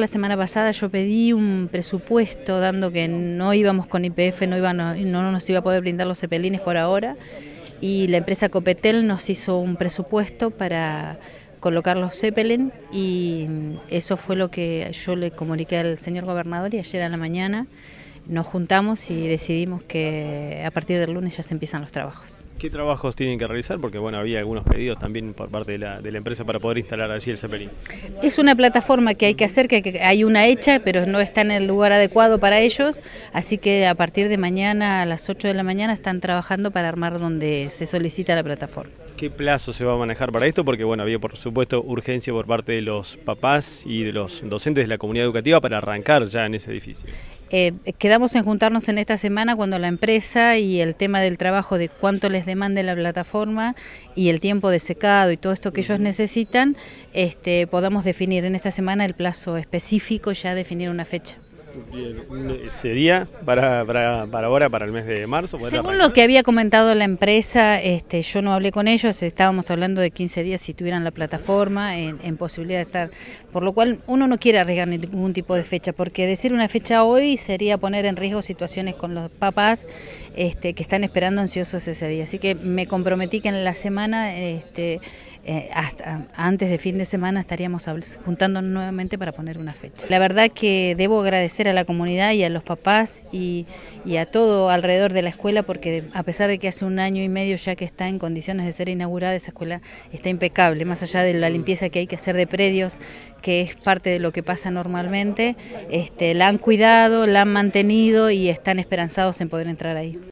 La semana pasada yo pedí un presupuesto, dando que no íbamos con IPF, no, no, nos iba a poder brindar los cepelines por ahora, y la empresa Copetel nos hizo un presupuesto para colocar los Zeppelin y eso fue lo que yo le comuniqué al señor gobernador y ayer a la mañana nos juntamos y decidimos que a partir del lunes ya se empiezan los trabajos. ¿Qué trabajos tienen que realizar? Porque bueno, había algunos pedidos también por parte de la, empresa para poder instalar allí el Zeppelin. Es una plataforma que hay que hacer, que hay una hecha, pero no está en el lugar adecuado para ellos, así que a partir de mañana, a las 8 de la mañana, están trabajando para armar donde se solicita la plataforma. ¿Qué plazo se va a manejar para esto? Porque bueno, había por supuesto urgencia por parte de los papás y de los docentes de la comunidad educativa para arrancar ya en ese edificio. Eh, quedamos en juntarnos en esta semana cuando la empresa y el tema del trabajo de cuánto les demande la plataforma y el tiempo de secado y todo esto que ellos necesitan, este, podamos definir en esta semana el plazo específico, ya definir una fecha sería para, para, ahora, para el mes de marzo. Según lo que había comentado la empresa, este, yo no hablé con ellos, estábamos hablando de 15 días si tuvieran la plataforma en, en, posibilidad de estar, por lo cual uno no quiere arriesgar ningún tipo de fecha, porque decir una fecha hoy sería poner en riesgo situaciones con los papás este, que están esperando ansiosos ese día. Así que me comprometí que en la semana, este, eh, hasta antes de fin de semana, estaríamos juntando nuevamente para poner una fecha. La verdad que debo agradecer a la comunidad y a los papás y a todo alrededor de la escuela, porque a pesar de que hace un año y medio ya que está en condiciones de ser inaugurada, esa escuela está impecable, más allá de la mm. limpieza que hay que hacer de predios, que es parte de lo que pasa normalmente, este, la han cuidado, la han mantenido y están esperanzados en poder entrar ahí.